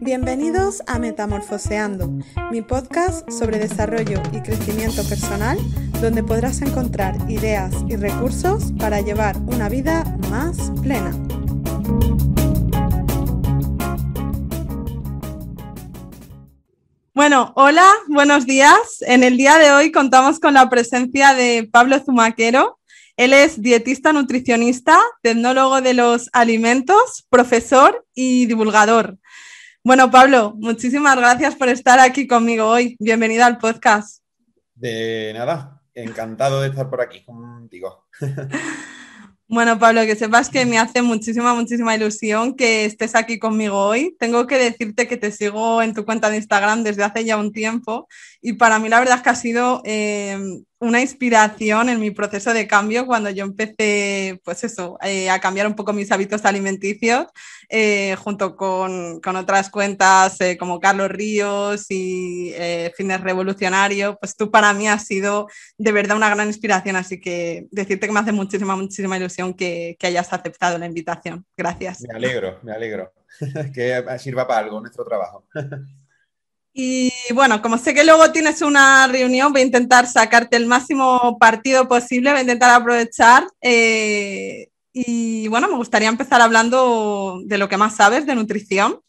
Bienvenidos a Metamorfoseando, mi podcast sobre desarrollo y crecimiento personal, donde podrás encontrar ideas y recursos para llevar una vida más plena. Bueno, hola, buenos días. En el día de hoy contamos con la presencia de Pablo Zumaquero, él es dietista, nutricionista, tecnólogo de los alimentos, profesor y divulgador. Bueno, Pablo, muchísimas gracias por estar aquí conmigo hoy. Bienvenido al podcast. De nada, encantado de estar por aquí contigo. Bueno, Pablo, que sepas que me hace muchísima, muchísima ilusión que estés aquí conmigo hoy. Tengo que decirte que te sigo en tu cuenta de Instagram desde hace ya un tiempo y para mí la verdad es que ha sido em, una inspiración en mi proceso de cambio cuando yo empecé, pues eso, eh, a cambiar un poco mis hábitos alimenticios eh, junto con, con, otras cuentas eh, como Carlos Ríos y Fines Revolucionario, pues tú para mí has sido de verdad una gran inspiración, así que decirte que me hace muchísima, muchísima ilusión que, que hayas aceptado la invitación. Gracias. Me alegro, me alegro. que sirva para algo nuestro trabajo. Y bueno, como sé que luego tienes una reunión, voy a intentar sacarte el máximo partido posible, voy a intentar aprovechar. Eh, y bueno, me gustaría empezar hablando de lo que más sabes de nutrición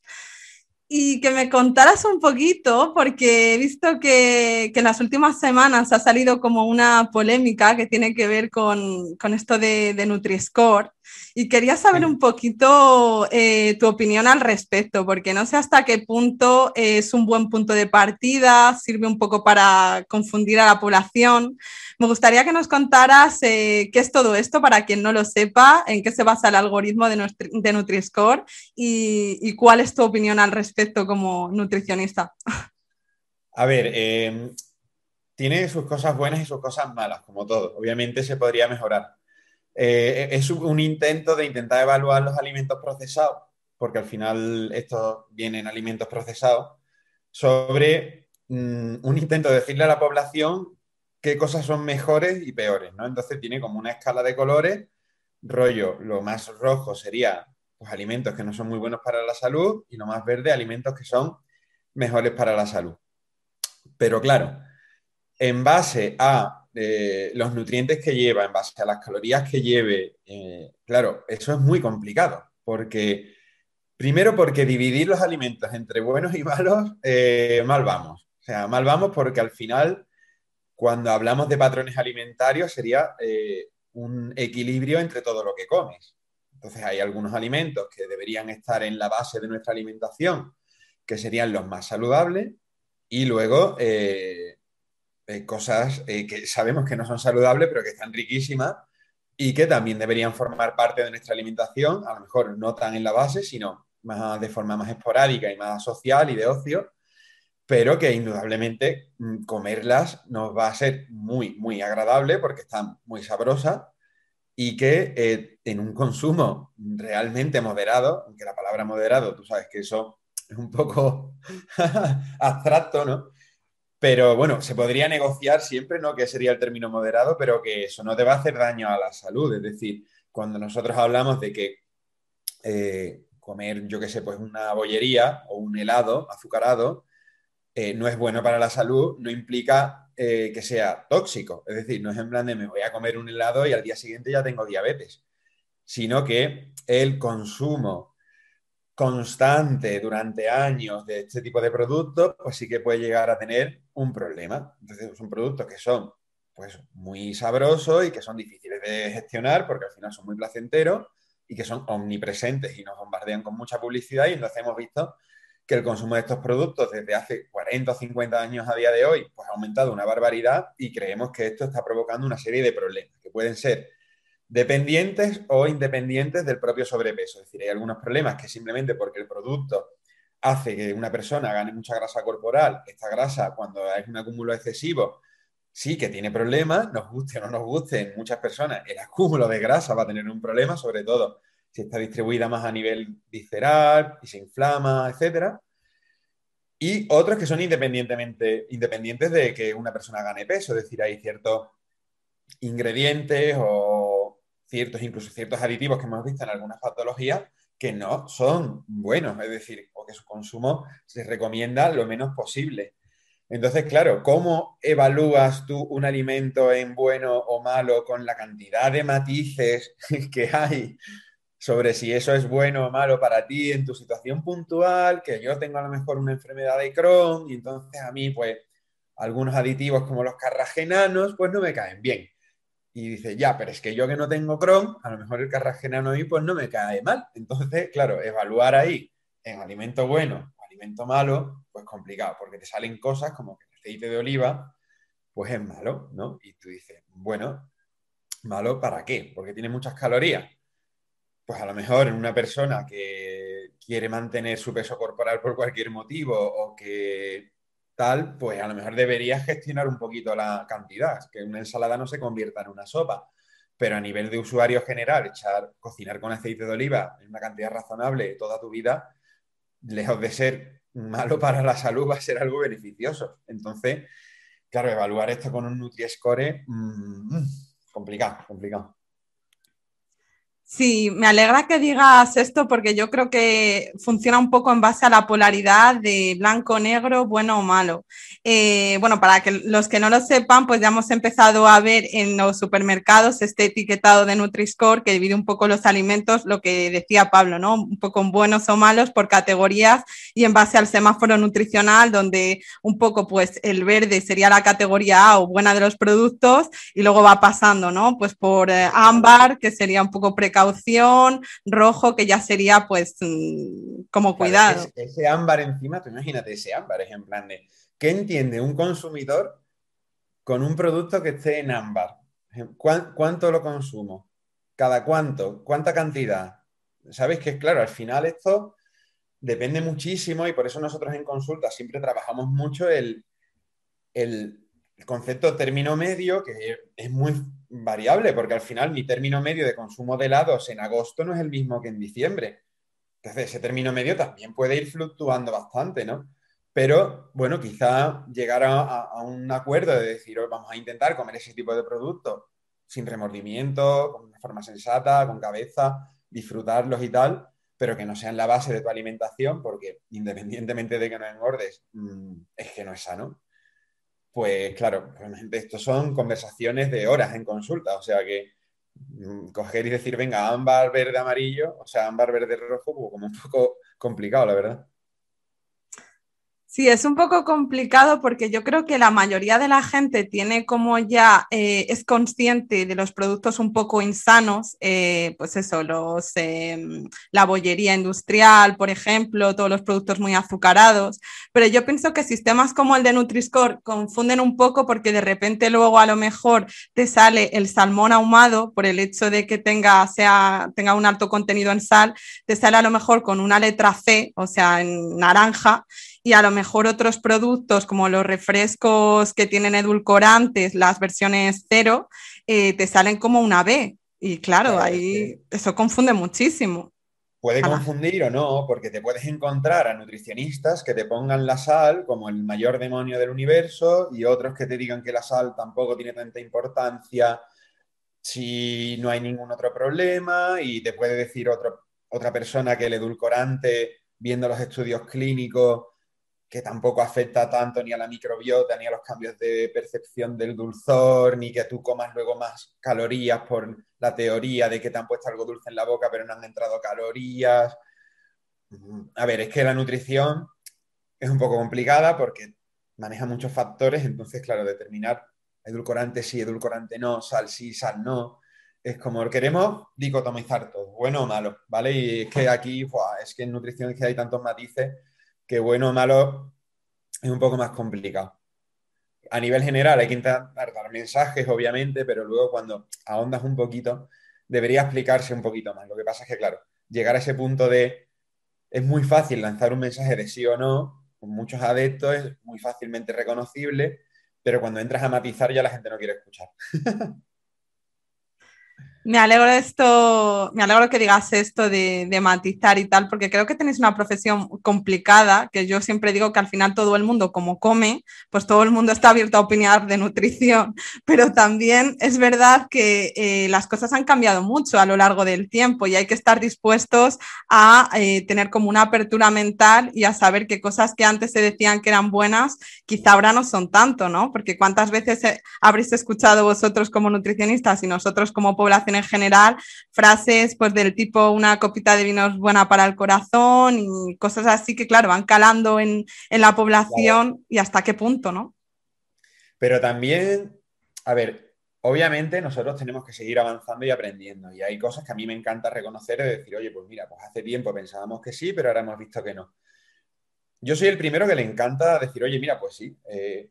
y que me contaras un poquito, porque he visto que, en las últimas semanas ha salido como una polémica que tiene que ver con, esto de, de NutriScore. Y quería saber un poquito eh, tu opinión al respecto, porque no sé hasta qué punto es un buen punto de partida, sirve un poco para confundir a la población. Me gustaría que nos contaras eh, qué es todo esto para quien no lo sepa, en qué se basa el algoritmo de, Nutriscore y, cuál es tu opinión al respecto como nutricionista. A ver, eh, tiene sus cosas buenas y sus cosas malas, como todo. Obviamente se podría mejorar. Eh, es un intento de intentar evaluar los alimentos procesados, porque al final estos vienen alimentos procesados, sobre mm, un intento de decirle a la población qué cosas son mejores y peores, ¿no? Entonces tiene como una escala de colores, rollo, lo más rojo sería los pues, alimentos que no son muy buenos para la salud y lo más verde, alimentos que son mejores para la salud. Pero claro, en base a los nutrientes que lleva, en base a las calorías que lleve, eh, claro, eso es muy complicado, porque primero porque dividir los alimentos entre buenos y malos, eh, mal vamos. O sea, mal vamos porque al final, cuando hablamos de patrones alimentarios, sería eh, un equilibrio entre todo lo que comes. Entonces hay algunos alimentos que deberían estar en la base de nuestra alimentación, que serían los más saludables, y luego eh, cosas eh, que sabemos que no son saludables, pero que están riquísimas y que también deberían formar parte de nuestra alimentación, a lo mejor no tan en la base, sino más, de forma más esporádica y más social y de ocio, pero que indudablemente mm, comerlas nos va a ser muy, muy agradable porque están muy sabrosas y que eh, en un consumo realmente moderado, aunque la palabra moderado, tú sabes que eso es un poco abstracto, ¿no? Pero bueno, se podría negociar siempre, ¿no? Que sería el término moderado, pero que eso no te va a hacer daño a la salud. Es decir, cuando nosotros hablamos de que eh, comer, yo qué sé, pues una bollería o un helado azucarado eh, no es bueno para la salud, no implica eh, que sea tóxico. Es decir, no es en plan de me voy a comer un helado y al día siguiente ya tengo diabetes, sino que el consumo constante durante años de este tipo de productos, pues sí que puede llegar a tener un problema. Entonces, son productos que son pues muy sabrosos y que son difíciles de gestionar porque al final son muy placenteros y que son omnipresentes y nos bombardean con mucha publicidad y entonces hemos visto que el consumo de estos productos desde hace 40 o 50 años a día de hoy pues ha aumentado una barbaridad y creemos que esto está provocando una serie de problemas que pueden ser dependientes o independientes del propio sobrepeso. Es decir, hay algunos problemas que simplemente porque el producto hace que una persona gane mucha grasa corporal, esta grasa cuando es un acúmulo excesivo, sí que tiene problemas, nos guste o no nos guste, en muchas personas el acúmulo de grasa va a tener un problema, sobre todo si está distribuida más a nivel visceral y se inflama, etcétera. Y otros que son independientemente, independientes de que una persona gane peso, es decir, hay ciertos ingredientes o ciertos, incluso ciertos aditivos que hemos visto en algunas patologías que no son buenos, es decir, o que su consumo se recomienda lo menos posible. Entonces, claro, ¿cómo evalúas tú un alimento en bueno o malo con la cantidad de matices que hay sobre si eso es bueno o malo para ti en tu situación puntual? Que yo tengo a lo mejor una enfermedad de Crohn y entonces a mí, pues, algunos aditivos como los carragenanos, pues no me caen bien. Y dice, ya, pero es que yo que no tengo Crohn, a lo mejor el carrasquenano y pues no me cae mal. Entonces, claro, evaluar ahí en alimento bueno o alimento malo, pues complicado, porque te salen cosas como que el aceite de oliva, pues es malo, ¿no? Y tú dices, bueno, malo para qué? Porque tiene muchas calorías. Pues a lo mejor en una persona que quiere mantener su peso corporal por cualquier motivo o que tal, pues a lo mejor deberías gestionar un poquito la cantidad, que una ensalada no se convierta en una sopa. Pero a nivel de usuario general, echar, cocinar con aceite de oliva en una cantidad razonable toda tu vida, lejos de ser malo para la salud, va a ser algo beneficioso. Entonces, claro, evaluar esto con un Nutri-Score, mm, mm, complicado, complicado. Sí, me alegra que digas esto porque yo creo que funciona un poco en base a la polaridad de blanco-negro, bueno o malo. Eh, bueno, para que los que no lo sepan, pues ya hemos empezado a ver en los supermercados este etiquetado de NutriScore que divide un poco los alimentos, lo que decía Pablo, ¿no? Un poco en buenos o malos por categorías y en base al semáforo nutricional, donde un poco, pues el verde sería la categoría A o buena de los productos y luego va pasando, ¿no? Pues por eh, ámbar, que sería un poco precario opción, rojo que ya sería pues mm, como cuidar ese, ámbar encima, tú imagínate ese ámbar, es en plan de, ¿qué entiende un consumidor con un producto que esté en ámbar? ¿Cuánto lo consumo? ¿Cada cuánto? ¿Cuánta cantidad? Sabéis que, es claro, al final esto depende muchísimo y por eso nosotros en consulta siempre trabajamos mucho el concepto término medio, que es muy variable, porque al final mi término medio de consumo de helados en agosto no es el mismo que en diciembre. Entonces, ese término medio también puede ir fluctuando bastante, ¿no? Pero bueno, quizá llegar a, un acuerdo de decir, vamos a intentar comer ese tipo de productos sin remordimiento, con una forma sensata, con cabeza, disfrutarlos y tal, pero que no sean la base de tu alimentación, porque independientemente de que no engordes, mm, es que no es sano pues claro, realmente esto son conversaciones de horas en consulta, o sea que mm, coger y decir, venga, ámbar, verde, amarillo, o sea, ámbar, verde, rojo, pues como un poco complicado, la verdad. Sí, es un poco complicado porque yo creo que la mayoría de la gente tiene como ya eh, es consciente de los productos un poco insanos, eh, pues eso, los, em, la bollería industrial, por ejemplo, todos los productos muy azucarados, pero yo pienso que sistemas como el de Nutriscore confunden un poco porque de repente luego a lo mejor te sale el salmón ahumado por el hecho de que tenga, sea, tenga un alto contenido en sal, te sale a lo mejor con una letra C, o sea, en naranja y a lo mejor otros productos como los refrescos que tienen edulcorantes, las versiones cero, eh, te salen como una B. Y claro, eh, ahí eso confunde muchísimo. Puede confundir o no, porque te puedes encontrar a nutricionistas que te pongan la sal como el mayor demonio del universo y otros que te digan que la sal tampoco tiene tanta importancia si no hay ningún otro problema y te puede decir otra persona que el edulcorante, viendo los estudios clínicos, que tampoco afecta tanto ni a la microbiota, ni a los cambios de percepción del dulzor, ni que tú comas luego más calorías por la teoría de que te han puesto algo dulce en la boca pero no han entrado calorías. A ver, es que la nutrición es un poco complicada porque maneja muchos factores, entonces, claro, determinar edulcorante sí, edulcorante no, sal sí, sal no. Es como queremos dicotomizar todo, bueno o malo, ¿vale? Y es que aquí, es que en nutrición que hay tantos matices que bueno o malo es un poco más complicado. A nivel general hay que intentar dar mensajes, obviamente, pero luego cuando ahondas un poquito, debería explicarse un poquito más. Lo que pasa es que, claro, llegar a ese punto de es muy fácil lanzar un mensaje de sí o no, con muchos adeptos, es muy fácilmente reconocible, pero cuando entras a matizar ya la gente no quiere escuchar. Me alegro de esto, me alegro que digas esto de, matizar y tal, porque creo que tenéis una profesión complicada, que yo siempre digo que al final todo el mundo, como come, pues todo el mundo está abierto a opinar de nutrición, pero también es verdad que eh, las cosas han cambiado mucho a lo largo del tiempo y hay que estar dispuestos a eh, tener como una apertura mental y a saber que cosas que antes se decían que eran buenas, quizá ahora no son tanto, ¿no? Porque cuántas veces eh, habréis escuchado vosotros como nutricionistas y nosotros como población en general, frases pues del tipo una copita de vino es buena para el corazón y cosas así que, claro, van calando en, la población y hasta qué punto, ¿no? Pero también, a ver, obviamente nosotros tenemos que seguir avanzando y aprendiendo y hay cosas que a mí me encanta reconocer y decir, oye, pues mira, pues hace tiempo pensábamos que sí, pero ahora hemos visto que no. Yo soy el primero que le encanta decir, oye, mira, pues sí, eh,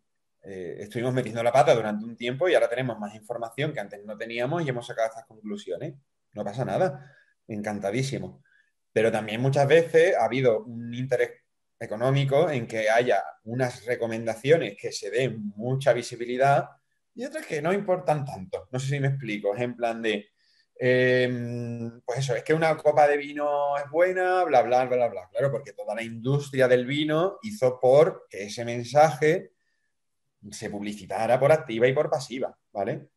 eh, estuvimos metiendo la pata durante un tiempo y ahora tenemos más información que antes no teníamos y hemos sacado estas conclusiones. No pasa nada, encantadísimo. Pero también muchas veces ha habido un interés económico en que haya unas recomendaciones que se den mucha visibilidad y otras que no importan tanto. No sé si me explico. Es en plan de, em, pues eso, es que una copa de vino es buena, bla, bla, bla, bla. Claro, porque toda la industria del vino hizo por que ese mensaje se publicitara por activa y por pasiva, ¿vale?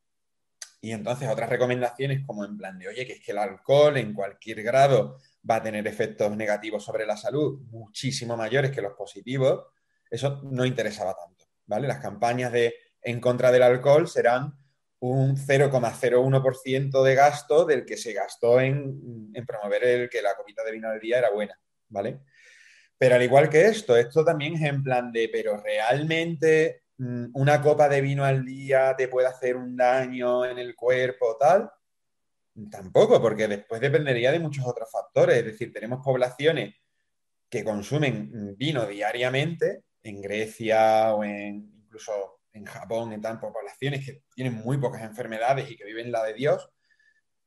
Y entonces otras recomendaciones como en plan de, oye, que es que el alcohol en cualquier grado va a tener efectos negativos sobre la salud muchísimo mayores que los positivos, eso no interesaba tanto, ¿vale? Las campañas de en contra del alcohol serán un 0,01% de gasto del que se gastó en, en promover el que la copita de vino del día era buena, ¿vale? Pero al igual que esto, esto también es en plan de, pero realmente Mm, una copa de vino al día te puede hacer un daño en el cuerpo, tal. Tampoco, porque después dependería de muchos otros factores. Es decir, tenemos poblaciones que consumen mm, vino diariamente, en Grecia o incluso en Japón, en tantas poblaciones que tienen muy pocas enfermedades y que viven la de Dios,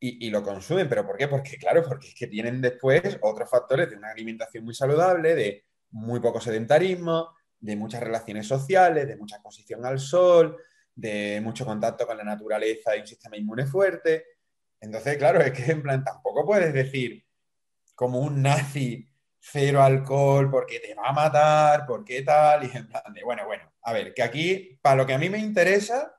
y, y, lo consumen. ¿Pero por qué? Porque, claro, porque es que tienen después otros factores de una alimentación muy saludable, de muy poco sedentarismo, de muchas relaciones sociales, de mucha exposición al sol, de mucho contacto con la naturaleza y un sistema inmune fuerte. Entonces, claro, es que en plan tampoco puedes decir como un nazi cero alcohol porque te va a matar, porque tal, y en plan de, bueno, bueno, a ver, que aquí, para lo que a mí me interesa,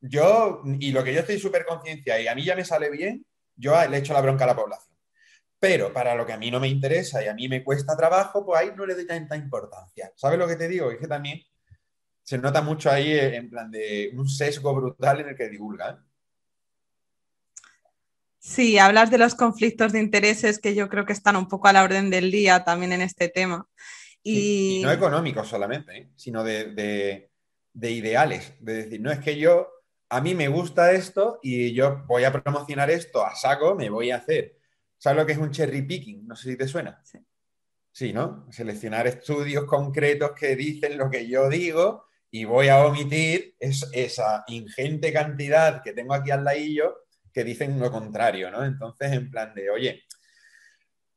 yo, y lo que yo estoy súper conciencia y a mí ya me sale bien, yo le echo la bronca a la población. Pero para lo que a mí no me interesa y a mí me cuesta trabajo, pues ahí no le doy tanta importancia. ¿Sabes lo que te digo? Es que también se nota mucho ahí eh, en plan de un sesgo brutal en el que divulgan. Sí, hablas de los conflictos de intereses que yo creo que están un poco a la orden del día también en este tema. Y, no económicos solamente, ¿eh? sino de, de ideales. De decir, no es que yo, a mí me gusta esto y yo voy a promocionar esto a saco, me voy a hacer ¿Sabes lo que es un cherry picking? No sé si te suena. Sí. sí. ¿no? Seleccionar estudios concretos que dicen lo que yo digo y voy a omitir esa ingente cantidad que tengo aquí al ladillo que dicen lo contrario, ¿no? Entonces, en plan de, oye,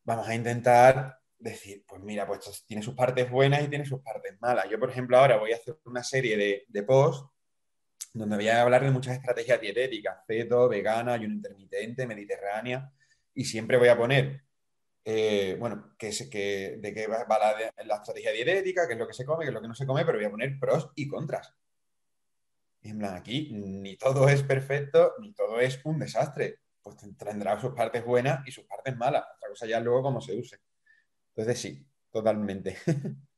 vamos a intentar decir, pues mira, pues tiene sus partes buenas y tiene sus partes malas. Yo, por ejemplo, ahora voy a hacer una serie de, posts donde voy a hablar de muchas estrategias dietéticas, ceto, vegana, ayuno intermitente, mediterránea, y siempre voy a poner, eh, bueno, que, de qué va la, la, estrategia dietética, qué es lo que se come, qué es lo que no se come, pero voy a poner pros y contras. Y en plan, aquí ni todo es perfecto, ni todo es un desastre. Pues tendrá sus partes buenas y sus partes malas. Otra cosa ya luego cómo se use. Entonces sí, totalmente.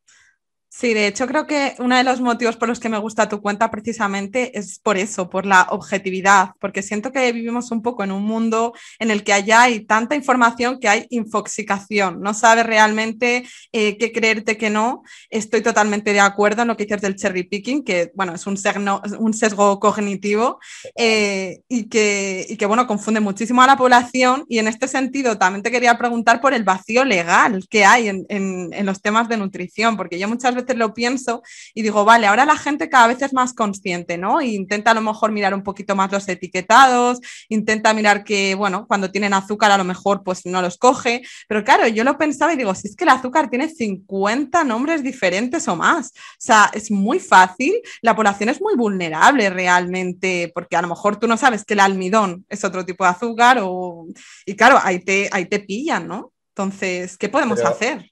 Sí, de hecho creo que uno de los motivos por los que me gusta tu cuenta precisamente es por eso, por la objetividad, porque siento que vivimos un poco en un mundo en el que allá hay tanta información que hay infoxicación, no sabes realmente eh, qué creerte que no. Estoy totalmente de acuerdo en lo que dices del cherry picking, que bueno, es un, sesgo, un sesgo cognitivo eh, y, que, bueno, confunde muchísimo a la población y en este sentido también te quería preguntar por el vacío legal que hay en los temas de nutrición, porque yo muchas veces lo pienso y digo, vale, ahora la gente cada vez es más consciente, ¿no? E intenta a lo mejor mirar un poquito más los etiquetados, intenta mirar que, bueno, cuando tienen azúcar a lo mejor pues no los coge, pero claro, yo lo pensaba y digo, si es que el azúcar tiene 50 nombres diferentes o más, o sea, es muy fácil, la población es muy vulnerable realmente, porque a lo mejor tú no sabes que el almidón es otro tipo de azúcar o... y claro, ahí te, ahí te pillan, ¿no? Entonces, ¿qué podemos hacer?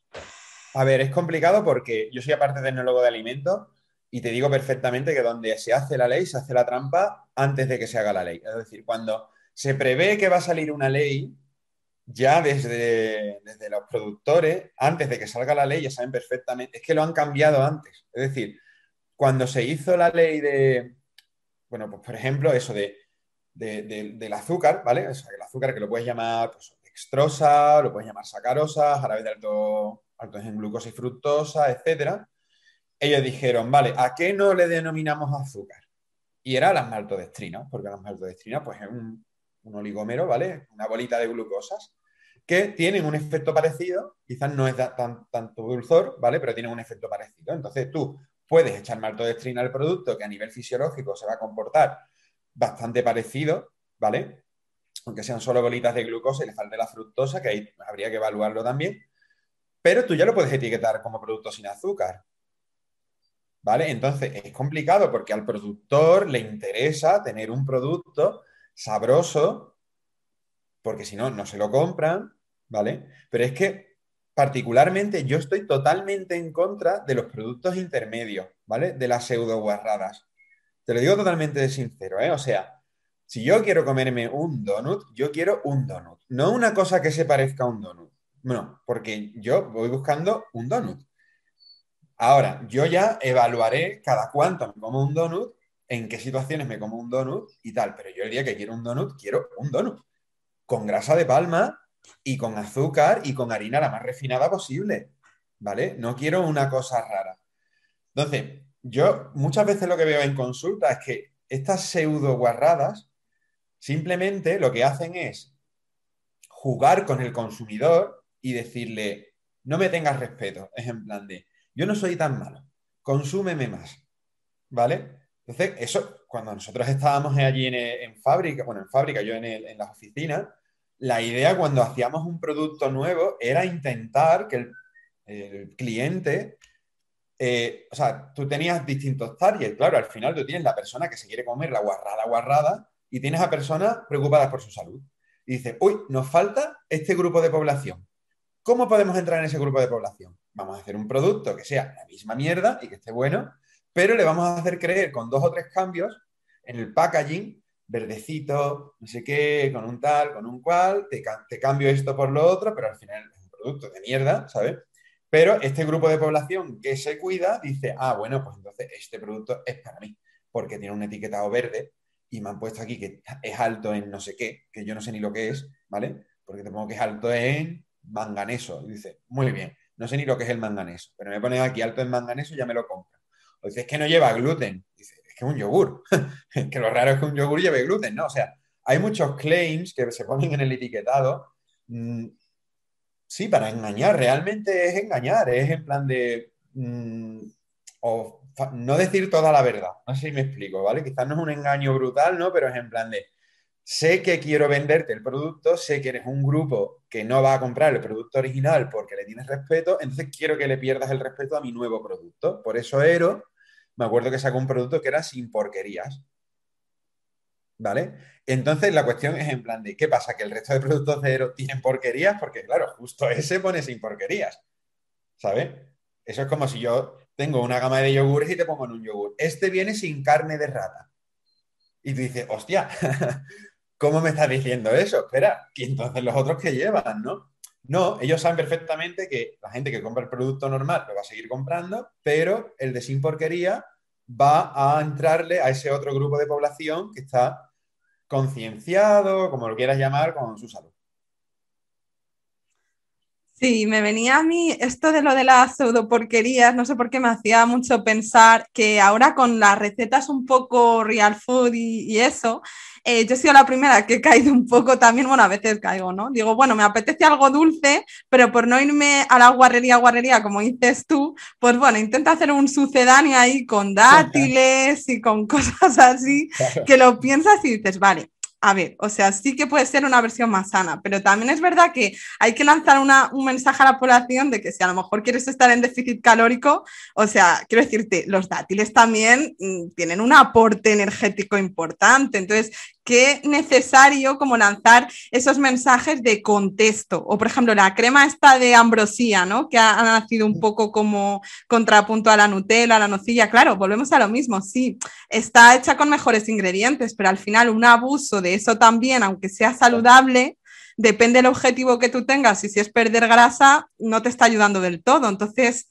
A ver, es complicado porque yo soy aparte tecnólogo de alimentos y te digo perfectamente que donde se hace la ley, se hace la trampa antes de que se haga la ley. Es decir, cuando se prevé que va a salir una ley, ya desde, desde los productores, antes de que salga la ley, ya saben perfectamente, es que lo han cambiado antes. Es decir, cuando se hizo la ley de, bueno, pues por ejemplo, eso de, del azúcar, ¿vale? O sea, el azúcar que lo puedes llamar pues, dextrosa, lo puedes llamar sacarosa, jarabe de alto entonces en glucosa y fructosa, etcétera, ellos dijeron, vale, ¿a qué no le denominamos azúcar? Y era las maltodextrinas, porque las maltodextrinas pues, es un, un oligómero, ¿vale? Una bolita de glucosas que tienen un efecto parecido, quizás no es tan, tanto dulzor, ¿vale? Pero tienen un efecto parecido. Entonces tú puedes echar maltodextrina al producto que a nivel fisiológico se va a comportar bastante parecido, ¿vale? Aunque sean solo bolitas de glucosa y le falte la fructosa, que ahí habría que evaluarlo también pero tú ya lo puedes etiquetar como producto sin azúcar. ¿Vale? Entonces es complicado porque al productor le interesa tener un producto sabroso, porque si no, no se lo compran, ¿vale? Pero es que particularmente yo estoy totalmente en contra de los productos intermedios, ¿vale? De las pseudo guarradas. Te lo digo totalmente de sincero, ¿eh? O sea, si yo quiero comerme un donut, yo quiero un donut, no una cosa que se parezca a un donut. Bueno, porque yo voy buscando un donut. Ahora, yo ya evaluaré cada cuánto me como un donut, en qué situaciones me como un donut y tal, pero yo el día que quiero un donut, quiero un donut. Con grasa de palma y con azúcar y con harina la más refinada posible, ¿vale? No quiero una cosa rara. Entonces, yo muchas veces lo que veo en consulta es que estas pseudo guarradas simplemente lo que hacen es jugar con el consumidor y decirle, no me tengas respeto. Es en plan de, yo no soy tan malo, consúmeme más. ¿Vale? Entonces, eso, cuando nosotros estábamos allí en, fábrica, bueno, en fábrica, yo en, las oficinas, la idea cuando hacíamos un producto nuevo era intentar que el, cliente, eh, o sea, tú tenías distintos targets, claro, al final tú tienes la persona que se quiere comer la guarrada, guarrada, y tienes a personas preocupadas por su salud. Y dices, uy, nos falta este grupo de población. ¿Cómo podemos entrar en ese grupo de población? Vamos a hacer un producto que sea la misma mierda y que esté bueno, pero le vamos a hacer creer con dos o tres cambios en el packaging, verdecito, no sé qué, con un tal, con un cual, te, cambio esto por lo otro, pero al final es un producto de mierda, ¿sabes? Pero este grupo de población que se cuida dice, ah, bueno, pues entonces este producto es para mí, porque tiene un etiquetado verde y me han puesto aquí que es alto en no sé qué, que yo no sé ni lo que es, ¿vale? Porque te pongo que es alto en manganeso. dice, muy bien, no sé ni lo que es el manganeso, pero me ponen aquí alto en manganeso y ya me lo compran. O dice, es que no lleva gluten. dice, es que es un yogur. que lo raro es que un yogur lleve gluten, ¿no? O sea, hay muchos claims que se ponen en el etiquetado. Mm, sí, para engañar, realmente es engañar, es en plan de... Mm, o no decir toda la verdad, no sé si me explico, ¿vale? Quizás no es un engaño brutal, ¿no? Pero es en plan de, sé que quiero venderte el producto, sé que eres un grupo que no va a comprar el producto original porque le tienes respeto, entonces quiero que le pierdas el respeto a mi nuevo producto. Por eso Ero, me acuerdo que sacó un producto que era sin porquerías. ¿Vale? Entonces la cuestión es en plan de, ¿qué pasa? Que el resto de productos de Eero tienen porquerías porque, claro, justo ese pone sin porquerías. ¿Sabes? Eso es como si yo tengo una gama de yogures y te pongo en un yogur. Este viene sin carne de rata. Y tú dices, hostia, ¿Cómo me estás diciendo eso? Espera, y entonces los otros que llevan, ¿no? No, ellos saben perfectamente que la gente que compra el producto normal lo va a seguir comprando, pero el de sin porquería va a entrarle a ese otro grupo de población que está concienciado, como lo quieras llamar, con su salud. Sí, me venía a mí esto de lo de las porquerías, no sé por qué me hacía mucho pensar que ahora con las recetas un poco real food y eso, eh, yo he sido la primera que he caído un poco también, bueno, a veces caigo, ¿no? Digo, bueno, me apetece algo dulce, pero por no irme a la guarrería, guarrería, como dices tú, pues bueno, intenta hacer un sucedáneo ahí con dátiles y con cosas así, que lo piensas y dices, vale, a ver, o sea, sí que puede ser una versión más sana, pero también es verdad que hay que lanzar un mensaje a la población de que si a lo mejor quieres estar en déficit calórico, o sea, quiero decirte, los dátiles también mm, tienen un aporte energético importante, entonces qué necesario como lanzar esos mensajes de contexto. O por ejemplo, la crema está de ambrosía, ¿no? Que ha, nacido un poco como contrapunto a la Nutella, a la nocilla. Claro, volvemos a lo mismo, sí, está hecha con mejores ingredientes, pero al final un abuso de eso también, aunque sea saludable, depende del objetivo que tú tengas y si es perder grasa, no te está ayudando del todo. Entonces,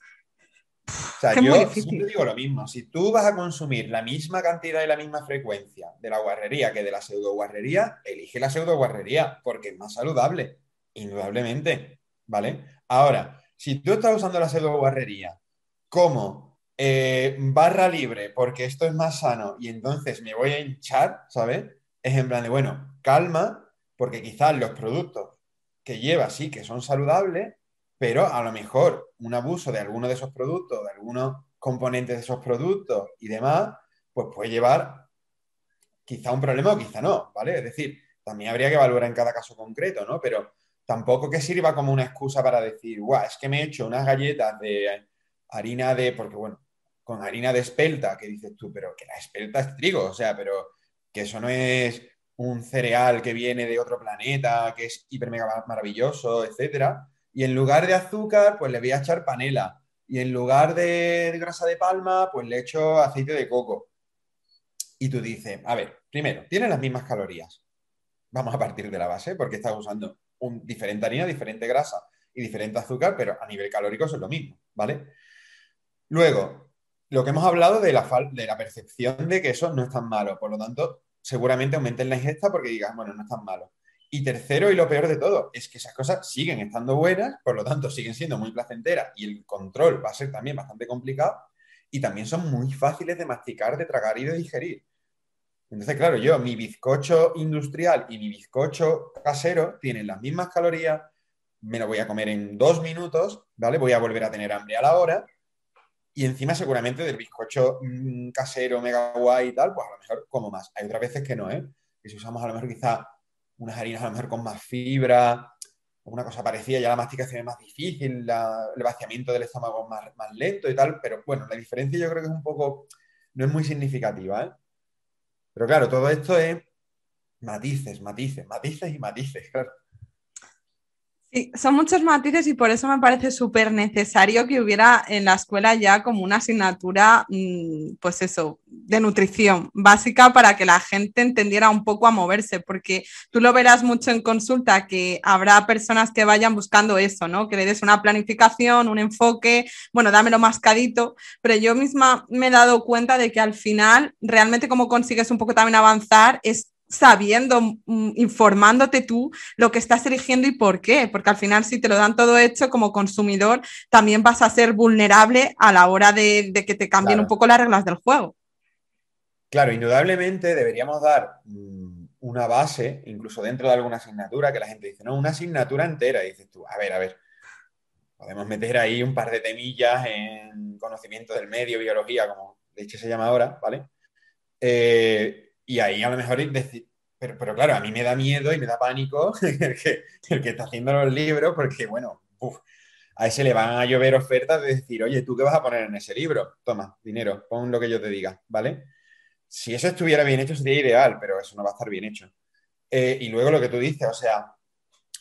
o sea, yo siempre digo lo mismo. Si tú vas a consumir la misma cantidad y la misma frecuencia de la guarrería que de la pseudo guarrería, elige la pseudo guarrería porque es más saludable, indudablemente. ¿Vale? Ahora, si tú estás usando la pseudo guarrería como eh, barra libre porque esto es más sano y entonces me voy a hinchar, ¿sabes? Es en plan de, bueno, calma, porque quizás los productos que lleva sí que son saludables, pero a lo mejor un abuso de alguno de esos productos, de algunos componentes de esos productos y demás, pues puede llevar quizá un problema o quizá no, ¿vale? Es decir, también habría que evaluar en cada caso concreto, ¿no? Pero tampoco que sirva como una excusa para decir, guau, es que me he hecho unas galletas de harina de, porque bueno, con harina de espelta, que dices tú, pero que la espelta es trigo, o sea, pero que eso no es un cereal que viene de otro planeta, que es hiper mega maravilloso, etcétera, y en lugar de azúcar, pues le voy a echar panela. Y en lugar de grasa de palma, pues le echo aceite de coco. Y tú dices, a ver, primero, tienen las mismas calorías. Vamos a partir de la base, porque estás usando un, diferente harina, diferente grasa y diferente azúcar, pero a nivel calórico es lo mismo, ¿vale? Luego, lo que hemos hablado de la, de la percepción de que eso no es tan malo, por lo tanto, seguramente aumenten la ingesta porque digas, bueno, no es tan malo. Y tercero, y lo peor de todo, es que esas cosas siguen estando buenas, por lo tanto siguen siendo muy placenteras y el control va a ser también bastante complicado y también son muy fáciles de masticar, de tragar y de digerir. Entonces, claro, yo, mi bizcocho industrial y mi bizcocho casero tienen las mismas calorías, me lo voy a comer en dos minutos, ¿vale? Voy a volver a tener hambre a la hora y encima seguramente del bizcocho mm, casero, mega guay y tal, pues a lo mejor como más. Hay otras veces que no, ¿eh? Que si usamos a lo mejor quizá unas harinas a lo mejor con más fibra, una cosa parecida, ya la masticación es más difícil, el vaciamiento del estómago es más, más, lento y tal, pero bueno, la diferencia yo creo que es un poco, no es muy significativa. ¿eh? Pero claro, todo esto es matices, matices, matices y matices, claro son muchos matices y por eso me parece súper necesario que hubiera en la escuela ya como una asignatura, mm, pues eso, de nutrición básica para que la gente entendiera un poco a moverse, porque tú lo verás mucho en consulta, que habrá personas que vayan buscando eso, ¿no? Que le des una planificación, un enfoque, bueno, dámelo mascadito, pero yo misma me he dado cuenta de que al final realmente como consigues un poco también avanzar es sabiendo, mm, informándote tú lo que estás eligiendo y por qué, porque al final si te lo dan todo hecho como consumidor, también vas a ser vulnerable a la hora de, que te cambien un poco las reglas del juego. Claro, indudablemente deberíamos dar mm, una base, incluso dentro de alguna asignatura, que la gente dice, no, una asignatura entera, y dices tú, a ver, a ver, podemos meter ahí un par de temillas en conocimiento del medio, biología, como de hecho se llama ahora, ¿vale? Eh, y ahí a lo mejor decir, pero, claro, a mí me da miedo y me da pánico el que, está haciendo los libros, porque bueno, a ese le van a llover ofertas de decir, oye, ¿tú qué vas a poner en ese libro? Toma, dinero, pon lo que yo te diga, ¿vale? Si eso estuviera bien hecho sería ideal, pero eso no va a estar bien hecho. Eh, y luego lo que tú dices, o sea,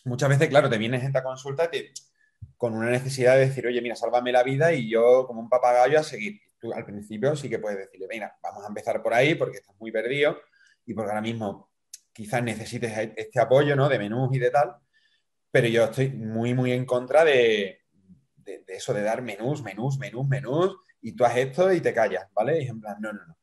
muchas veces, claro, te viene gente a consulta con una necesidad de decir, oye, mira, sálvame la vida y yo como un papagayo a seguir tú al principio sí que puedes decirle, venga, vamos a empezar por ahí porque estás muy perdido y porque ahora mismo quizás necesites e-, este apoyo, ¿no? De menús y de tal, pero yo estoy muy, muy en contra de, eso de dar menús, menús, menús, menús y tú haces esto y te callas, ¿vale? Y en plan, no, no, no.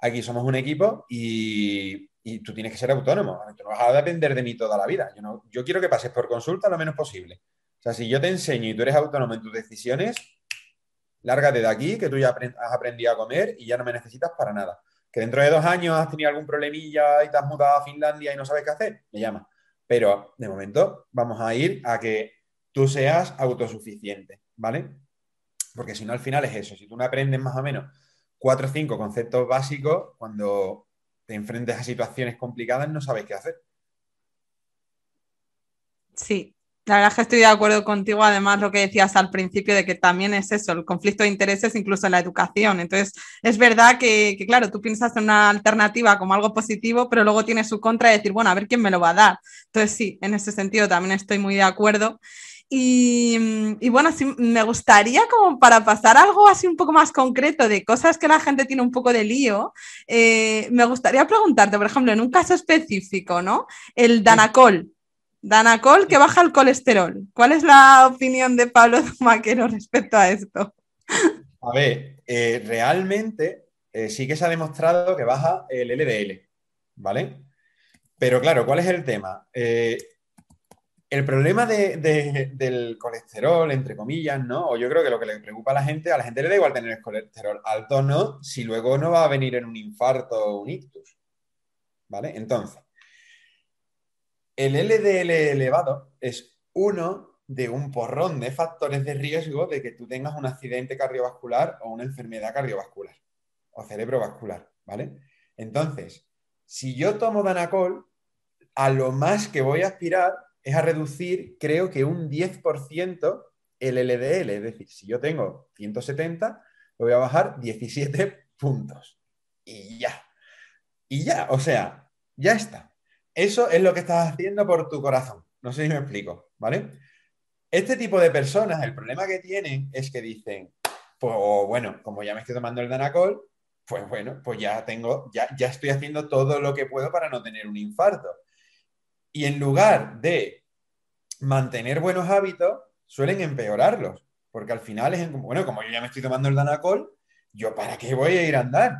Aquí somos un equipo y, y tú tienes que ser autónomo. no vas a depender de mí toda la vida. Yo, no, yo quiero que pases por consulta lo menos posible. O sea, si yo te enseño y tú eres autónomo en tus decisiones, lárgate de aquí, que tú ya has aprendido a comer y ya no me necesitas para nada. Que dentro de dos años has tenido algún problemilla y te has mudado a Finlandia y no sabes qué hacer, me llama. Pero de momento vamos a ir a que tú seas autosuficiente, ¿vale? Porque si no, al final es eso. Si tú no aprendes más o menos cuatro o cinco conceptos básicos, cuando te enfrentes a situaciones complicadas no sabes qué hacer. Sí, la verdad es que estoy de acuerdo contigo, además lo que decías al principio de que también es eso, el conflicto de intereses incluso en la educación. Entonces, es verdad que, claro, tú piensas en una alternativa como algo positivo, pero luego tienes su contra de decir, bueno, a ver quién me lo va a dar. Entonces, sí, en ese sentido también estoy muy de acuerdo. Y, bueno, me gustaría como para pasar algo así un poco más concreto de cosas que la gente tiene un poco de lío, eh, me gustaría preguntarte, por ejemplo, en un caso específico, ¿no? El Danacol, Danacol que baja el colesterol. ¿Cuál es la opinión de Pablo Maquero respecto a esto? A ver, eh, realmente eh, sí que se ha demostrado que baja el LDL, ¿vale? Pero claro, ¿cuál es el tema? Eh, el problema del colesterol, entre comillas, ¿no? O yo creo que lo que le preocupa a la gente, a la gente le da igual tener el colesterol alto o no, si luego no va a venir en un infarto o un ictus. ¿Vale? Entonces, el LDL elevado es uno de un porrón de factores de riesgo de que tú tengas un accidente cardiovascular o una enfermedad cardiovascular o cerebrovascular, ¿vale? Entonces, si yo tomo Danacol, a lo más que voy a aspirar es a reducir, creo que un 10% el LDL. Es decir, si yo tengo 170, lo voy a bajar 17 puntos. Y ya. Y ya, o sea, ya está. Eso es lo que estás haciendo por tu corazón. No sé si me explico, ¿vale? Este tipo de personas, el problema que tienen es que dicen, pues bueno, como ya me estoy tomando el Danacol, pues bueno, pues ya tengo, ya, estoy haciendo todo lo que puedo para no tener un infarto. Y en lugar de mantener buenos hábitos, suelen empeorarlos, porque al final es, bueno, como yo ya me estoy tomando el Danacol, yo para qué voy a ir a andar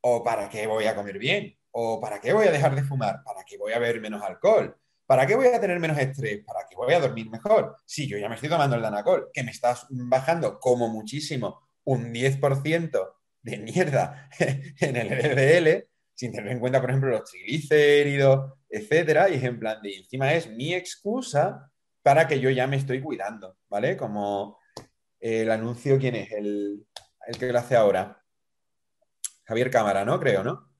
o para qué voy a comer bien ¿O para qué voy a dejar de fumar? ¿Para qué voy a beber menos alcohol? ¿Para qué voy a tener menos estrés? ¿Para qué voy a dormir mejor? Si yo ya me estoy tomando el Danacol, que me está bajando como muchísimo un 10% de mierda en el LDL, e sin tener en cuenta, por ejemplo, los triglicéridos, etcétera, y es en plan de encima es mi excusa para que yo ya me estoy cuidando, ¿vale? Como el anuncio, ¿quién es? El, el que lo hace ahora. Javier Cámara, ¿no? Creo, ¿no?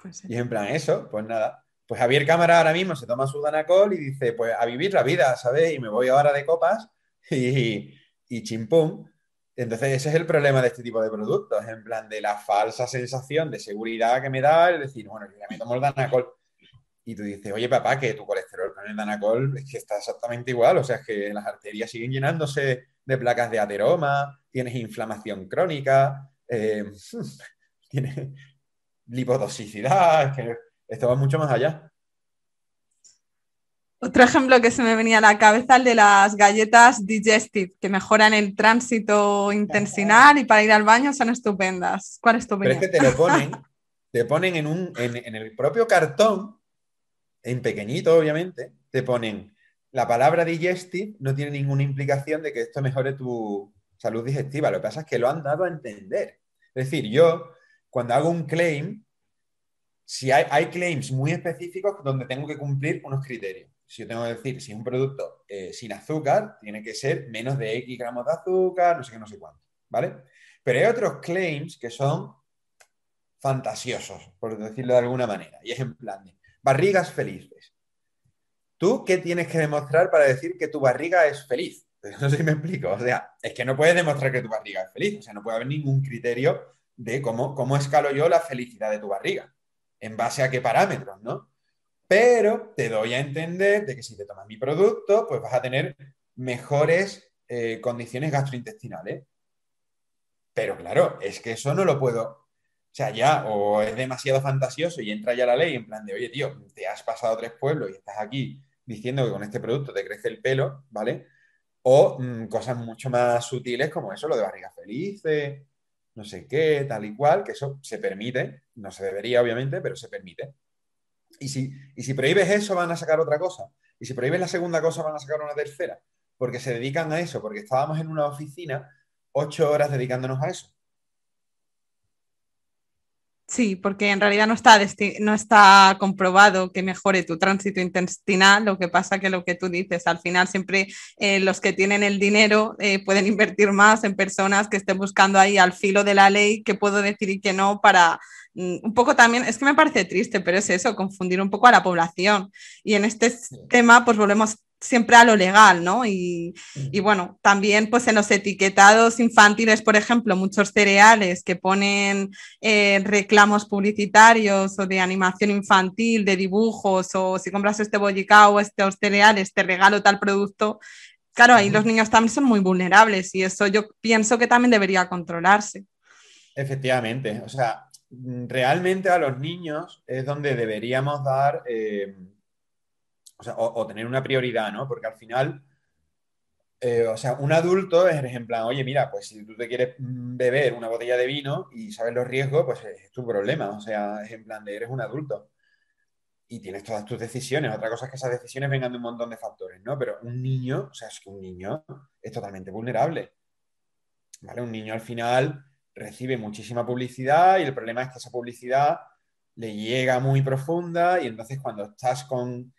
Pues y en plan, eso, pues nada. Pues Javier Cámara ahora mismo se toma su Danacol y dice, pues a vivir la vida, ¿sabes? Y me voy ahora de copas y, y Entonces ese es el problema de este tipo de productos, en plan de la falsa sensación de seguridad que me da el decir, bueno, ya me tomo el Danacol. Y tú dices, oye papá, que tu colesterol con el Danacol es que está exactamente igual, o sea, es que las arterias siguen llenándose de placas de ateroma, tienes inflamación crónica, eh, tienes, lipotoxicidad, esto va mucho más allá. Otro ejemplo que se me venía a la cabeza, el de las galletas digestive, que mejoran el tránsito intestinal y para ir al baño son estupendas. ¿Cuál es tu opinión? Pero es que te lo ponen, te ponen en, en el propio cartón, en pequeñito obviamente, te ponen la palabra digestive, no tiene ninguna implicación de que esto mejore tu salud digestiva. Lo que pasa es que lo han dado a entender. Es decir, yo cuando hago un claim, si hay, claims muy específicos donde tengo que cumplir unos criterios. Si yo tengo que decir, si es un producto eh, sin azúcar, tiene que ser menos de X gramos de azúcar, no sé qué, no sé cuánto, ¿vale? Pero hay otros claims que son fantasiosos, por decirlo de alguna manera. Y es en plan de barrigas felices. ¿Tú qué tienes que demostrar para decir que tu barriga es feliz? No sé si me explico. O sea, es que no puedes demostrar que tu barriga es feliz. O sea, no puede haber ningún criterio de cómo, escalo yo la felicidad de tu barriga, en base a qué parámetros, ¿no? Pero te doy a entender de que si te tomas mi producto, pues vas a tener mejores eh, condiciones gastrointestinales. Pero claro, es que eso no lo puedo. O sea, ya, o es demasiado fantasioso y entra ya la ley en plan de, oye, tío, te has pasado tres pueblos y estás aquí diciendo que con este producto te crece el pelo, ¿vale? O mm, cosas mucho más sutiles como eso, lo de barrigas felices, no sé qué, tal y cual, que eso se permite, no se debería obviamente, pero se permite. Y si, y si prohíbes eso, van a sacar otra cosa. Y si prohíbes la segunda cosa, van a sacar una tercera, porque se dedican a eso, porque estábamos en una oficina ocho horas dedicándonos a eso. Sí, porque en realidad no está, no está comprobado que mejore tu tránsito intestinal, lo que pasa que lo que tú dices, al final siempre eh, los que tienen el dinero eh, pueden invertir más en personas que estén buscando ahí al filo de la ley que puedo decir y no para mm, un poco también, es que me parece triste, pero es eso, confundir un poco a la población. Y en este tema pues volvemos siempre a lo legal, ¿no? Y, bueno, también pues en los etiquetados infantiles, por ejemplo, muchos cereales que ponen eh, reclamos publicitarios o de animación infantil, de dibujos, o si compras este bollicao o estos cereales, te regalo tal producto. Claro, ahí los niños también son muy vulnerables y eso yo pienso que también debería controlarse. Efectivamente, o sea, mm, realmente a los niños es donde deberíamos dar... Eh, o, tener una prioridad, ¿no? Porque al final, eh, o sea, un adulto es en plan, oye, mira, pues si tú te quieres mm, beber una botella de vino y sabes los riesgos, pues es tu problema, o sea, es en plan de eres un adulto y tienes todas tus decisiones. Otra cosa es que esas decisiones vengan de un montón de factores, ¿no? Pero un niño, o sea, es que un niño es totalmente vulnerable. ¿Vale? Un niño al final recibe muchísima publicidad y el problema es que esa publicidad le llega muy profunda y entonces cuando estás con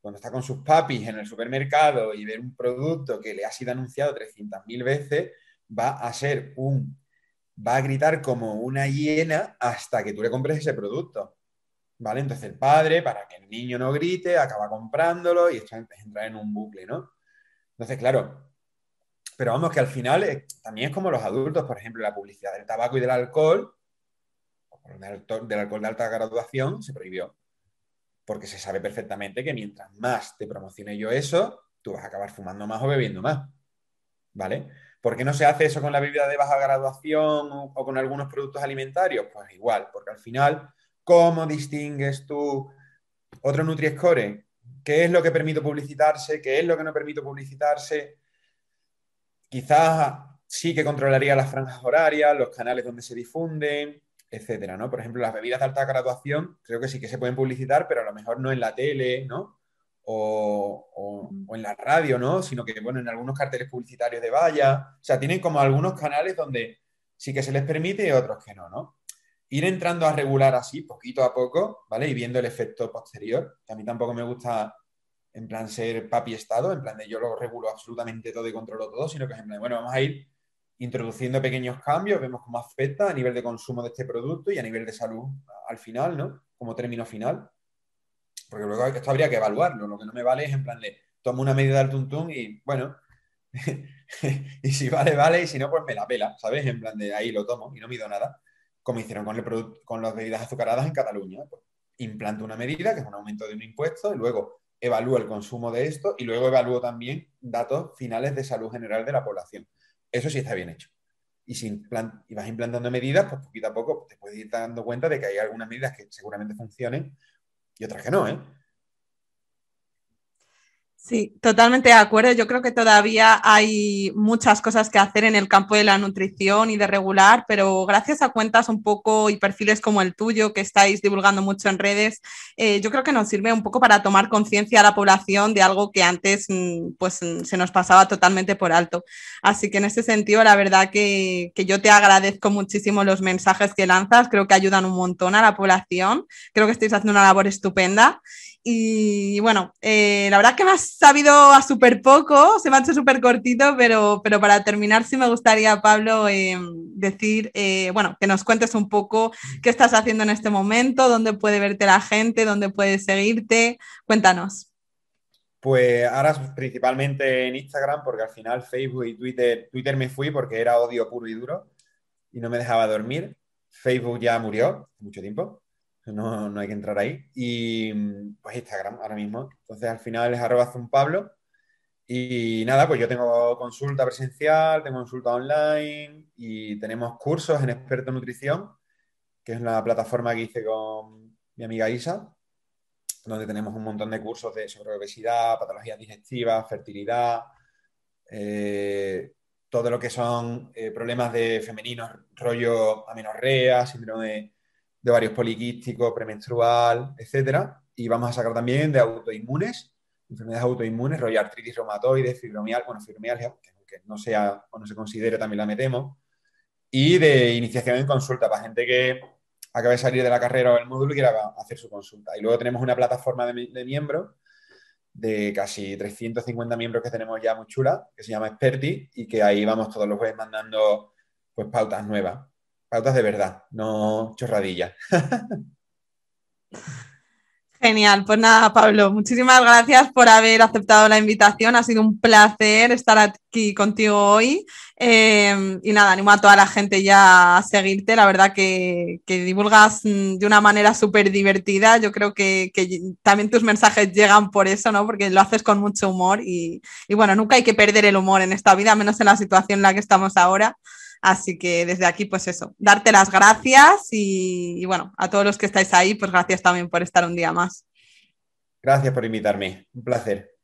cuando está con sus papis en el supermercado y ve un producto que le ha sido anunciado 300.000 veces, va a ser un, va a gritar como una hiena hasta que tú le compres ese producto. ¿Vale? Entonces el padre, para que el niño no grite, acaba comprándolo y esto entra en un bucle, ¿no? Entonces, claro, pero vamos que al final también es como los adultos, por ejemplo, la publicidad del tabaco y del alcohol, del alcohol de alta graduación, se prohibió porque se sabe perfectamente que mientras más te promocione yo eso, tú vas a acabar fumando más o bebiendo más. ¿Vale? ¿Por qué no se hace eso con la bebida de baja graduación o, con algunos productos alimentarios? Pues igual, porque al final, ¿cómo distingues tú otro Nutri-Score? ¿Qué es lo que permito publicitarse? ¿Qué es lo que no permito publicitarse? Quizás sí que controlaría las franjas horarias, los canales donde se difunden, etcétera, ¿no? Por ejemplo, las bebidas de alta graduación creo que sí que se pueden publicitar, pero a lo mejor no en la tele, ¿no? O, en la radio, ¿no? Sino que, bueno, en algunos carteles publicitarios de valla, o sea, tienen como algunos canales donde sí que se les permite otros que no, ¿no? Ir entrando a regular así, poquito a poco, ¿vale? Y viendo el efecto posterior, a mí tampoco me gusta en plan ser papi estado, en plan de yo lo regulo absolutamente todo y controlo todo, sino que bueno, vamos a ir introduciendo pequeños cambios, vemos cómo afecta a nivel de consumo de este producto y a nivel de salud al final, ¿no? Como término final. Porque luego esto habría que evaluarlo. Lo que no me vale es en plan de tomo una medida del tuntún y bueno, y si vale, vale, y si no, pues me la pela, ¿sabes? En plan de ahí lo tomo y no mido nada. Como hicieron con, el con las bebidas azucaradas en Cataluña. Pues implanto una medida, que es un aumento de un impuesto, y luego evalúo el consumo de esto y luego evalúo también datos finales de salud general de la población eso sí está bien hecho. Y si y vas implantando medidas, pues poquito a poco te puedes ir dando cuenta de que hay algunas medidas que seguramente funcionen y otras que no, ¿eh? Sí, totalmente de acuerdo. Yo creo que todavía hay muchas cosas que hacer en el campo de la nutrición y de regular, pero gracias a cuentas un poco y perfiles como el tuyo que estáis divulgando mucho en redes, eh, yo creo que nos sirve un poco para tomar conciencia a la población de algo que antes mm, pues, mm, se nos pasaba totalmente por alto. Así que en ese sentido, la verdad que, que yo te agradezco muchísimo los mensajes que lanzas, creo que ayudan un montón a la población, creo que estáis haciendo una labor estupenda y bueno, eh, la verdad es que me has sabido a súper poco, se me ha hecho súper cortito, pero, pero para terminar sí me gustaría, Pablo, em, decir, eh, bueno, que nos cuentes un poco qué estás haciendo en este momento, dónde puede verte la gente, dónde puede seguirte. Cuéntanos. Pues ahora principalmente en Instagram, porque al final Facebook y Twitter, Twitter me fui porque era odio puro y duro y no me dejaba dormir. Facebook ya murió mucho tiempo no, no hay que entrar ahí. Y mm, pues Instagram ahora mismo. Entonces al final es arroba Pablo. Y nada, pues yo tengo consulta presencial, tengo consulta online y tenemos cursos en experto nutrición, que es la plataforma que hice con mi amiga Isa, donde tenemos un montón de cursos de sobre obesidad, patologías digestivas, fertilidad, eh, todo lo que son eh, problemas de femeninos, rollo amenorrea, síndrome de varios poliquísticos, premenstrual, etcétera. Y vamos a sacar también de autoinmunes, enfermedades autoinmunes, rollo artritis reumatoide, fibromial bueno, fibromialgia, que no sea o no se considere, también la metemos. Y de iniciación en consulta para gente que acaba de salir de la carrera o del módulo y quiera hacer su consulta. Y luego tenemos una plataforma de, de miembros de casi 350 miembros que tenemos ya muy chula, que se llama Experti, y que ahí vamos todos los jueves mandando pues pautas nuevas pautas de verdad, no chorradilla Genial, pues nada, Pablo, muchísimas gracias por haber aceptado la invitación. Ha sido un placer estar aquí contigo hoy. Em, y nada, animo a toda la gente ya a seguirte. La verdad que, divulgas mm, de una manera súper divertida. Yo creo que, también tus mensajes llegan por eso, Porque lo haces con mucho humor. y bueno, nunca hay que perder el humor en esta vida, menos en la situación en la que estamos ahora. Así que desde aquí, pues eso, darte las gracias y, bueno, a todos los que estáis ahí, pues gracias también por estar un día más. Gracias por invitarme, un placer.